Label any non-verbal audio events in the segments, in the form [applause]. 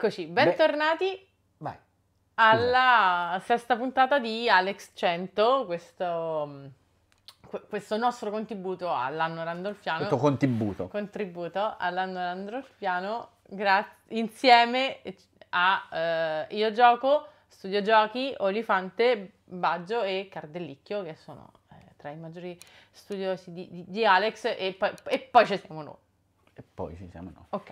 Eccoci, bentornati Beh, alla sesta puntata di Alex 100, questo, mm, questo nostro contributo all'anno randolfiano. Questo contributo. Contributo all'anno randolfiano gra- insieme eh, a uh, Io Gioco, Studio Giochi, Olifante, Baggio e Cardellicchio che sono eh, tra i maggiori studiosi di, di, di Alex e, poi, e poi ci siamo noi. E poi ci siamo noi. Ok.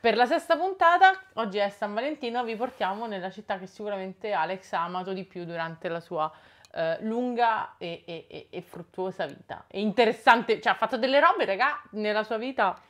Per la sesta puntata, oggi è San Valentino, vi portiamo nella città che sicuramente Alex ha amato di più durante la sua eh, lunga e, e, e, fruttuosa vita. E interessante, cioè ha fatto delle robe, raga, nella sua vita.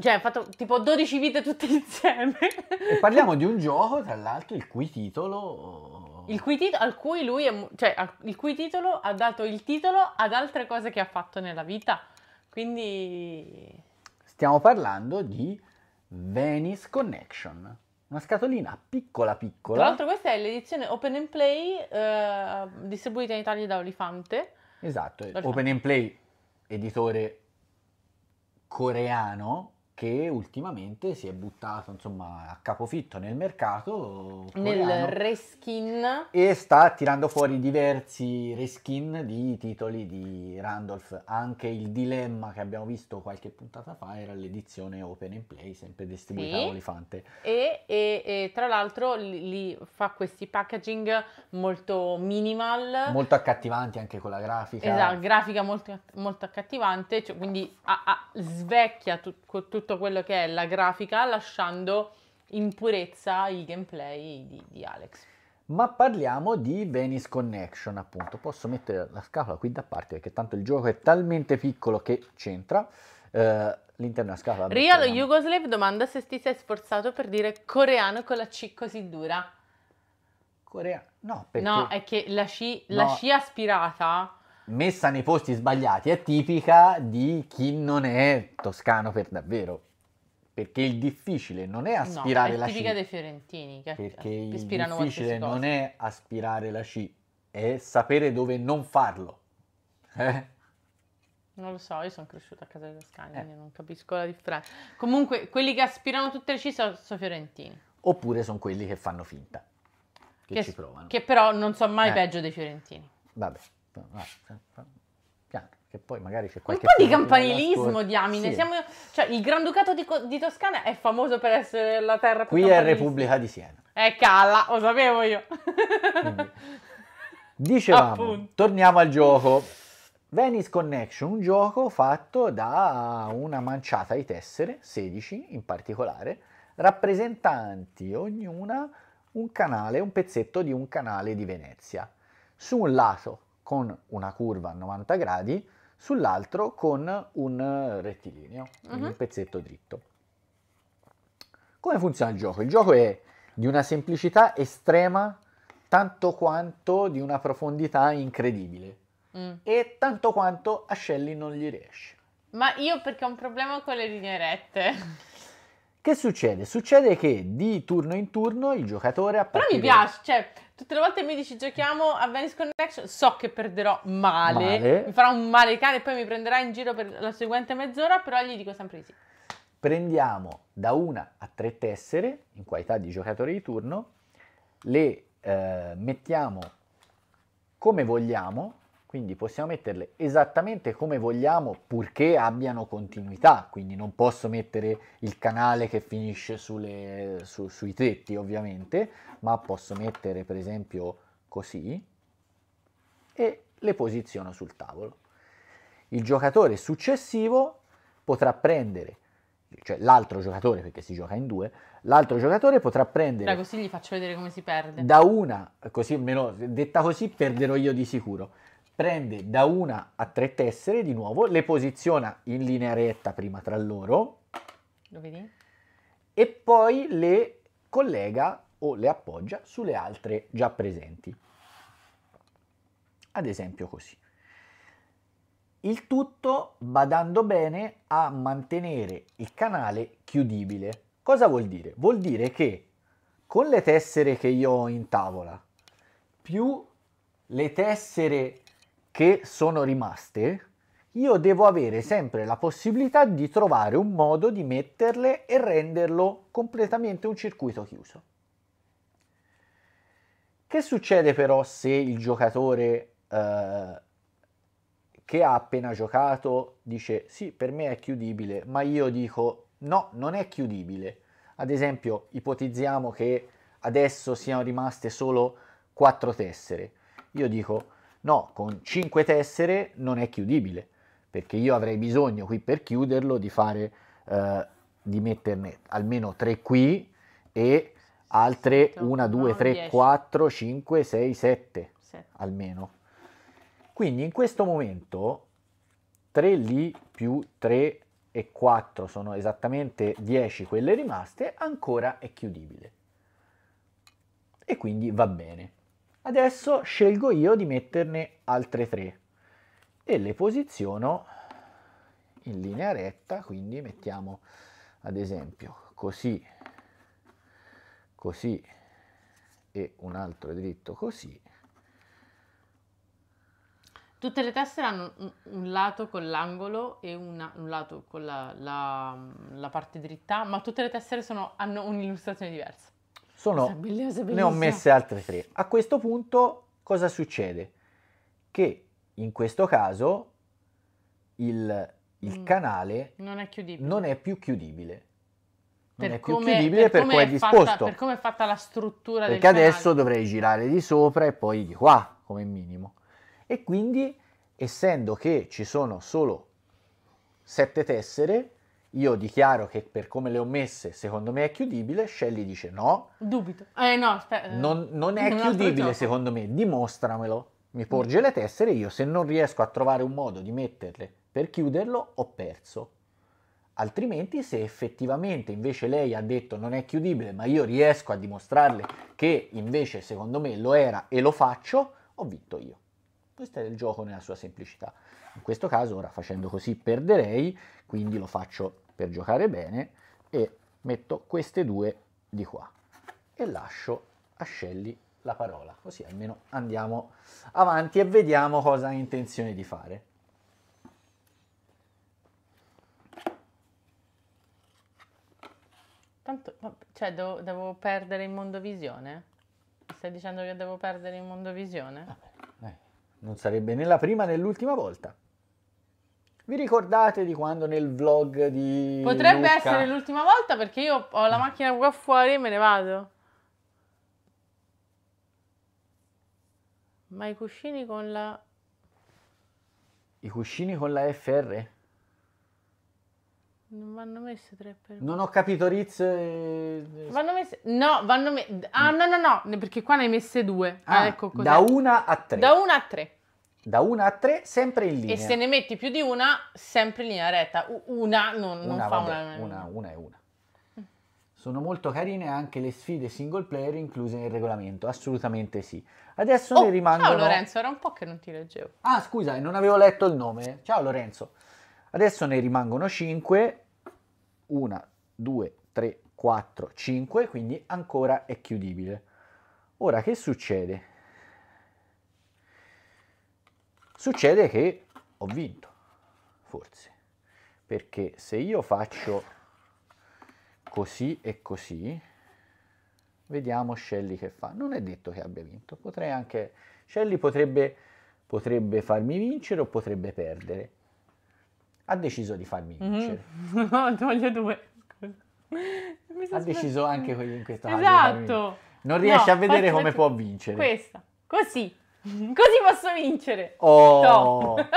Cioè, ha fatto tipo 12 vite tutte [laughs] insieme. E parliamo di un gioco, tra l'altro, il cui titolo... Il cui titolo, al cui lui è, cioè, il cui titolo ha dato il titolo ad altre cose che ha fatto nella vita. Quindi... Stiamo parlando di Venice Connection. Una scatolina piccola piccola. Tra l'altro questa è l'edizione Open and Play eh, distribuita in Italia da Olifante. Esatto, Olifante. Open and Play, editore coreano, che ultimamente si è buttato insomma a capofitto nel mercato coreano, nel reskin e sta tirando fuori diversi reskin di titoli di Randolph anche il dilemma che abbiamo visto qualche puntata fa era l'edizione open and play sempre distribuita sì. da Olifante e, e, e, tra l'altro li fa questi packaging molto minimal molto accattivanti anche con la grafica esatto grafica molto, molto accattivante cioè, quindi a, a, svecchia tut, tutto tutto quello che è la grafica lasciando in purezza il gameplay di, di Alex. Ma parliamo di Venice Connection, appunto. Posso mettere la scatola qui da parte perché tanto il gioco è talmente piccolo che c'entra. Eh, l'interno della scatola. Rialo Yugoslav domanda se ti sei sforzato per dire coreano con la C così dura. Coreano? No, perché... No, è che la C, no. la C aspirata messa nei posti sbagliati è tipica di chi non è toscano per davvero. Perché il difficile non è aspirare la C. È tipica dei fiorentini che Perché il difficile non è aspirare la C, è sapere dove non farlo. Eh? Non lo so, io sono cresciuta a casa dei toscani, eh. non capisco la differenza. Comunque, quelli che aspirano tutte le C sono, sono fiorentini. Oppure sono quelli che fanno finta, che, che ci provano. Che però non sono mai eh. peggio dei fiorentini. Vabbè. Piano, esatto, che poi magari c'è qualche... Un po' di campanilismo, diamine. Sì. Siamo, cioè, il Granducato di, di, Toscana è famoso per essere la terra più Qui è Repubblica di Siena. È calla, lo sapevo io. [laughs] dicevamo, Appunto. torniamo al gioco. Venice Connection, un gioco fatto da una manciata di tessere, 16 in particolare, rappresentanti ognuna un canale, un pezzetto di un canale di Venezia. Su un lato con una curva a 90 gradi, sull'altro con un eh, rettilineo, uh-huh. un mhm. pezzetto dritto. Come funziona il gioco? Il gioco è di una semplicità estrema, tanto quanto di una profondità incredibile. Mm. E tanto quanto a Shelley non gli riesce. Ma io perché ho un problema con le linee rette. Che succede? Succede che di turno in turno il giocatore a Però mi piace, cioè, Tutte le volte mi dici giochiamo a Venice Connection, so che perderò male, male. mi farà un male cane e poi mi prenderà in giro per la seguente mezz'ora, però gli dico sempre sì. Prendiamo da una a tre tessere, in qualità di giocatore di turno, le eh, mettiamo come vogliamo quindi possiamo metterle esattamente come vogliamo purché abbiano continuità, quindi non posso mettere il canale che finisce sulle, su, sui tetti ovviamente, ma posso mettere per esempio così e le posiziono sul tavolo. Il giocatore successivo potrà prendere cioè l'altro giocatore, perché si gioca in due, l'altro giocatore potrà prendere... Dai, così gli faccio vedere come si perde. Da una, così almeno, detta così perderò io di sicuro prende da una a tre tessere di nuovo, le posiziona in linea retta prima tra loro. Lo vedi? E poi le collega o le appoggia sulle altre già presenti. Ad esempio così. Il tutto badando bene a mantenere il canale chiudibile. Cosa vuol dire? Vuol dire che con le tessere che io ho in tavola più le tessere che sono rimaste, io devo avere sempre la possibilità di trovare un modo di metterle e renderlo completamente un circuito chiuso. Che succede però se il giocatore eh, che ha appena giocato dice sì, per me è chiudibile, ma io dico no, non è chiudibile. Ad esempio, ipotizziamo che adesso siano rimaste solo quattro tessere. Io dico No, con 5 tessere non è chiudibile, perché io avrei bisogno qui per chiuderlo di fare, eh, di metterne almeno 3 qui e altre 1, 2, 3, 4, 5, 6, 7 almeno. Quindi in questo momento 3 lì più 3 e 4 sono esattamente 10 quelle rimaste, ancora è chiudibile. E quindi va bene. Adesso scelgo io di metterne altre tre e le posiziono in linea retta, quindi mettiamo ad esempio così, così e un altro dritto così. Tutte le tessere hanno un lato con l'angolo e una, un lato con la, la, la, parte dritta, ma tutte le tessere sono, hanno un'illustrazione diversa. Sono, bellissima, bellissima. Ne ho messe altre tre. A questo punto cosa succede? Che in questo caso il, il mm. canale non è, non è più chiudibile non è più come, chiudibile per, come è disposto. Fatta, per come è fatta la struttura Perché adesso canale. dovrei girare di sopra e poi di qua come minimo. E quindi, essendo che ci sono solo sette tessere, io dichiaro che per come le ho messe secondo me è chiudibile, Shelley dice no. Dubito. Eh no, aspetta. Eh, non, non è [laughs] chiudibile secondo me, dimostramelo. Mi porge mm. le tessere, io se non riesco a trovare un modo di metterle per chiuderlo ho perso. Altrimenti se effettivamente invece lei ha detto non è chiudibile, ma io riesco a dimostrarle che invece secondo me lo era e lo faccio, ho vinto io. Questo è il gioco nella sua semplicità. In questo caso ora facendo così perderei, quindi lo faccio per giocare bene e metto queste due di qua e lascio a Shelly la parola, così almeno andiamo avanti e vediamo cosa ha intenzione di fare. Tanto, cioè, devo, devo perdere in mondovisione? Stai dicendo che devo perdere in mondovisione? Eh, non sarebbe né la prima né l'ultima volta. Vi ricordate di quando nel vlog di Potrebbe Luca... essere l'ultima volta perché io ho la macchina qua fuori e me ne vado. Ma i cuscini con la... I cuscini con la FR? Non vanno messe tre per Non ho capito Riz. E... Eh, vanno messe No, vanno messe Ah, no, no, no, perché qua ne hai messe due. Ah, ah ecco cos'è. Da una a tre. Da una a tre. Da una a tre, sempre in linea. E se ne metti più di una, sempre in linea retta. Una non, non fa vabbè, una, una. Una è una. Sono molto carine anche le sfide single player incluse nel regolamento, assolutamente sì. Adesso oh, ne rimangono... Ciao Lorenzo, era un po' che non ti leggevo. Ah scusa, non avevo letto il nome. Ciao Lorenzo. Adesso ne rimangono 5. 1, 2, 3, 4, 5, quindi ancora è chiudibile. Ora che succede? Succede che ho vinto, forse, perché se io faccio così e così, vediamo Shelly che fa. Non è detto che abbia vinto, potrei anche... Shelly potrebbe, potrebbe farmi vincere o potrebbe perdere. Ha deciso di farmi mhm. vincere. Mm-hmm. [laughs] no, toglie due. ha deciso anche in questo esatto. caso. Esatto. Non riesce no, a vedere come può vincere. Questa, così. [laughs] Così posso vincere. Oh. No.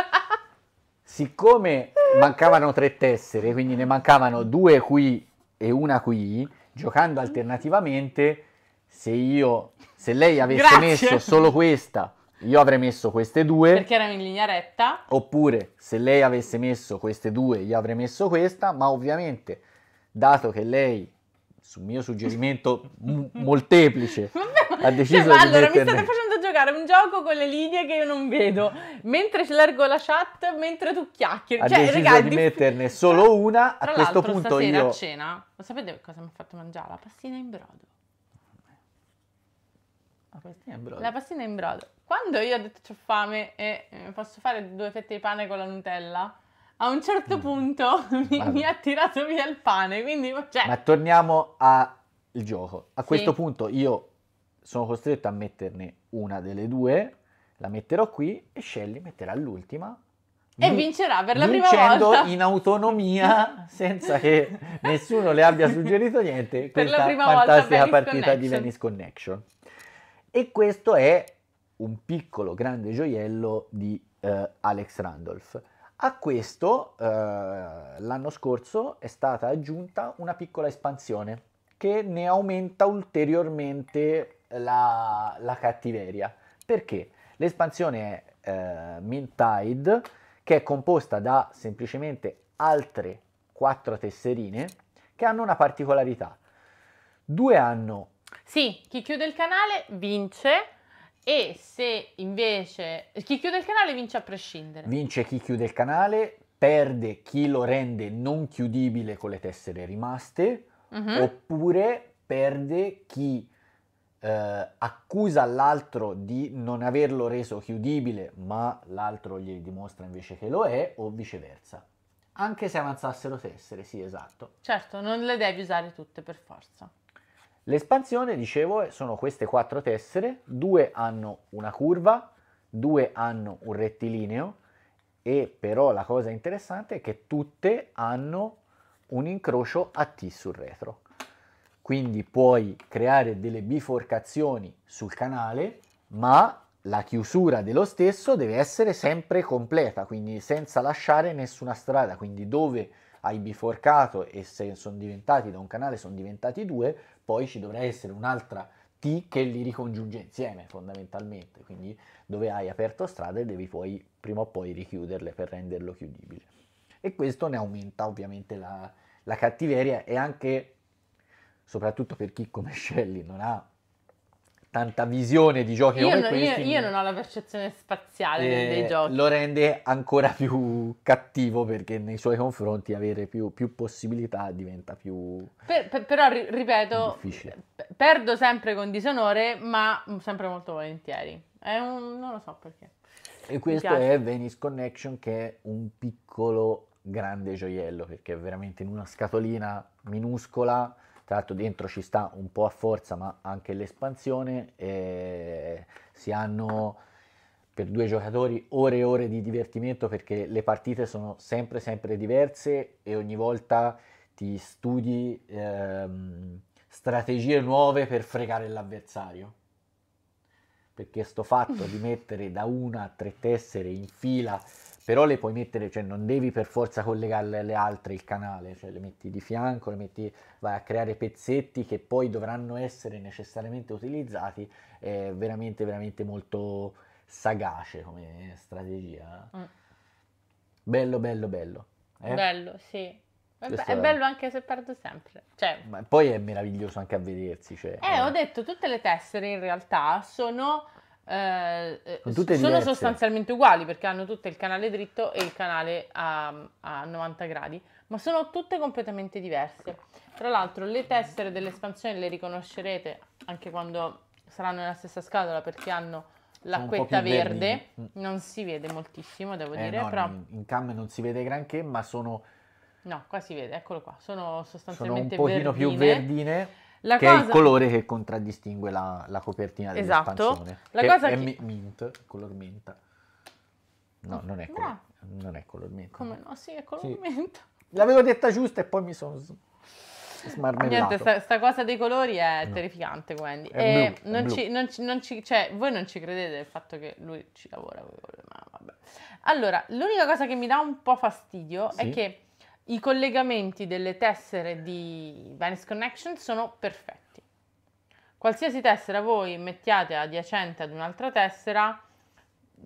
[laughs] Siccome mancavano tre tessere, quindi ne mancavano due qui e una qui, giocando alternativamente, se io, se lei avesse Grazie. messo solo questa, io avrei messo queste due. Perché erano in linea retta. Oppure, se lei avesse messo queste due, io avrei messo questa, ma ovviamente, dato che lei sul mio suggerimento m- molteplice [laughs] ha deciso cioè, di allora metterne... mi state facendo giocare a un gioco con le linee che io non vedo, mentre largo la chat, mentre tu chiacchieri. Ha cioè, deciso regà, di metterne solo una, a questo punto stasera io... a cena, lo sapete cosa mi ha fatto mangiare? La pastina in brodo. La pastina in brodo? La pastina in brodo. Quando io ho detto ho fame e eh, posso fare due fette di pane con la Nutella a un certo mm. punto [laughs] mi, mi, ha tirato via il pane, quindi... Cioè... Ma torniamo al gioco. A sì. questo punto io sono costretto a metterne una delle due, la metterò qui e Shelly metterà l'ultima. E vincerà per la prima volta. Vincendo in autonomia, [laughs] senza che nessuno le abbia suggerito niente, per la prima volta fantastica Venice partita di Venice Connection. E questo è un piccolo grande gioiello di eh, Alex Randolph. A questo eh, l'anno scorso è stata aggiunta una piccola espansione che ne aumenta ulteriormente la, la cattiveria. Perché? L'espansione eh, Mintide, che è composta da semplicemente altre quattro tesserine, che hanno una particolarità. Due hanno... Sì, chi chiude il canale vince e se invece... Chi chiude il canale vince a prescindere. Vince chi chiude il canale, perde chi lo rende non chiudibile con le tessere rimaste, uh-huh. oppure perde chi eh, accusa l'altro di non averlo reso chiudibile, ma l'altro gli dimostra invece che lo è, o viceversa. Anche se avanzassero tessere, sì, esatto. Certo, non le devi usare tutte per forza. L'espansione, dicevo, sono queste quattro tessere, due hanno una curva, due hanno un rettilineo, e però la cosa interessante è che tutte hanno un incrocio a T sul retro quindi puoi creare delle biforcazioni sul canale, ma la chiusura dello stesso deve essere sempre completa, quindi senza lasciare nessuna strada, quindi dove hai biforcato e se sono diventati da un canale sono diventati due, poi ci dovrà essere un'altra T che li ricongiunge insieme fondamentalmente, quindi dove hai aperto strade devi poi prima o poi richiuderle per renderlo chiudibile. E questo ne aumenta ovviamente la, la cattiveria e anche soprattutto per chi come Shelley non ha tanta visione di giochi io come non, questi. Io, io, non ho la percezione spaziale eh, dei giochi. Lo rende ancora più cattivo perché nei suoi confronti avere più, più possibilità diventa più... Per, per, però, ripeto, difficile. perdo sempre con disonore, ma sempre molto volentieri. Un, non lo so perché. E questo è Venice Connection che è un piccolo grande gioiello perché è veramente in una scatolina minuscola tra l'altro dentro ci sta un po' a forza ma anche l'espansione, eh, si hanno per due giocatori ore e ore di divertimento perché le partite sono sempre sempre diverse e ogni volta ti studi ehm, strategie nuove per fregare l'avversario. Perché sto fatto di mettere da una a tre tessere in fila però le puoi mettere, cioè non devi per forza collegarle alle altre il canale, cioè le metti di fianco, le metti, vai a creare pezzetti che poi dovranno essere necessariamente utilizzati, è veramente, veramente molto sagace come strategia. Mm. Bello, bello, bello. Eh? Bello, sì. È, è bello anche se perdo sempre. Cioè, Ma poi è meraviglioso anche a vedersi. Cioè, eh, eh, ho detto, tutte le tessere in realtà sono eh, sono, sono sostanzialmente uguali perché hanno tutte il canale dritto e il canale a, a 90 gradi, ma sono tutte completamente diverse. Tra l'altro le tessere dell'espansione le riconoscerete anche quando saranno nella stessa scatola perché hanno l'acquetta verde, verdi. Mm. non si vede moltissimo devo eh, dire, no, però... in cam non si vede granché ma sono... No, qua si vede, eccolo qua, sono sostanzialmente sono un pochino verdine. più verdine la che cosa... è il colore che contraddistingue la, la copertina esatto. dell'espansione. Esatto. La cosa è che... mint, color menta. No, non è, color, no. non è color menta. Come no? Sì, è color sì. menta. L'avevo detta giusta e poi mi sono smarmellato. Niente, sta, sta cosa dei colori è no. terrificante, Wendy. È e blu, non, ci, non, ci, non ci, cioè, voi non ci credete del fatto che lui ci lavora, ma vabbè. Allora, l'unica cosa che mi dà un po' fastidio sì. è che i collegamenti delle tessere di Venice Connection sono perfetti. Qualsiasi tessera voi mettiate adiacente ad un'altra tessera,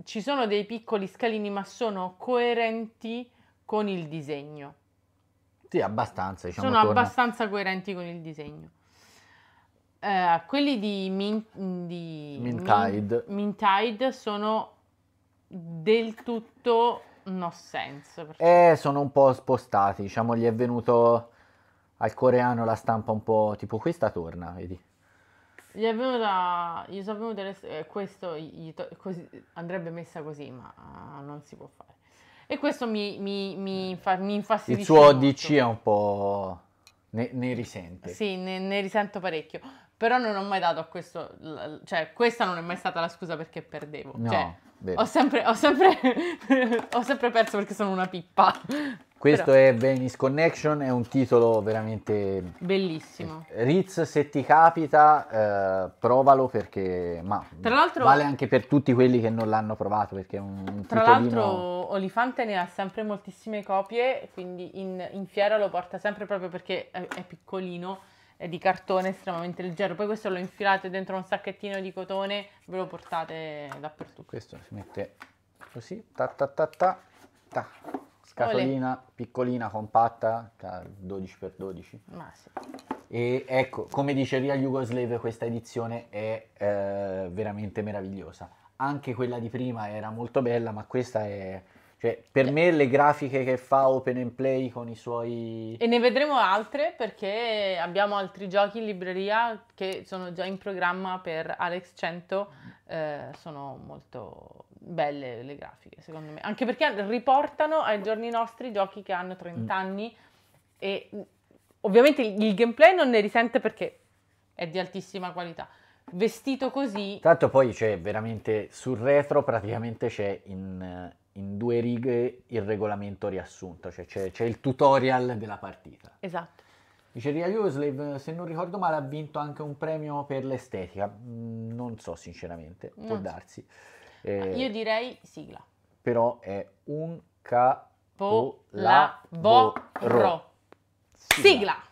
ci sono dei piccoli scalini ma sono coerenti con il disegno. Sì, abbastanza, diciamo. Sono torna... abbastanza coerenti con il disegno. Eh, quelli di, Min, di Mintide. Mintide sono del tutto non ha senso. Perché... Eh, sono un po' spostati, diciamo, gli è venuto al coreano la stampa un po' tipo questa torna, vedi. Gli è venuta, gli sono venute le, eh, questo gli to, così, andrebbe messa così, ma uh, non si può fare. E questo mi, mi, mi, fa, mi infastidisce. Il suo DC è un po'. Ne, ne risente. Sì, ne, ne, risento parecchio. Però non ho mai dato a questo. Cioè, questa non è mai stata la scusa perché perdevo. No. Cioè, ho sempre, ho, sempre, [laughs] ho sempre, perso perché sono una pippa. Questo Però. è Venice Connection, è un titolo veramente... Bellissimo. Eh, Ritz, se ti capita, eh, provalo perché... Ma tra l'altro, vale anche per tutti quelli che non l'hanno provato perché è un, un Tra titolino... l'altro Olifante ne ha sempre moltissime copie, quindi in, in fiera lo porta sempre proprio perché è, è piccolino di cartone estremamente leggero. Poi questo lo infilate dentro un sacchettino di cotone, ve lo portate dappertutto. Questo si mette così, ta ta ta ta, ta. Scatolina Olè. piccolina, compatta, 12x12. Ma sì. E ecco, come dice Real Yugoslave, questa edizione è eh, veramente meravigliosa. Anche quella di prima era molto bella, ma questa è cioè, per me le grafiche che fa Open and Play con i suoi... E ne vedremo altre perché abbiamo altri giochi in libreria che sono già in programma per Alex 100. Eh, sono molto belle le grafiche, secondo me. Anche perché riportano ai giorni nostri giochi che hanno 30 mm. anni e mm, ovviamente il gameplay non ne risente perché è di altissima qualità vestito così. Tanto poi c'è veramente sul retro praticamente c'è in, eh, in due righe il regolamento riassunto, cioè c'è, c'è il tutorial della partita. Esatto. Dice Ria Joslev, se non ricordo male, ha vinto anche un premio per l'estetica. Mm, non so sinceramente, non può so. darsi. Ah, eh, Io direi sigla. Però è un capolavoro. Sigla. sigla.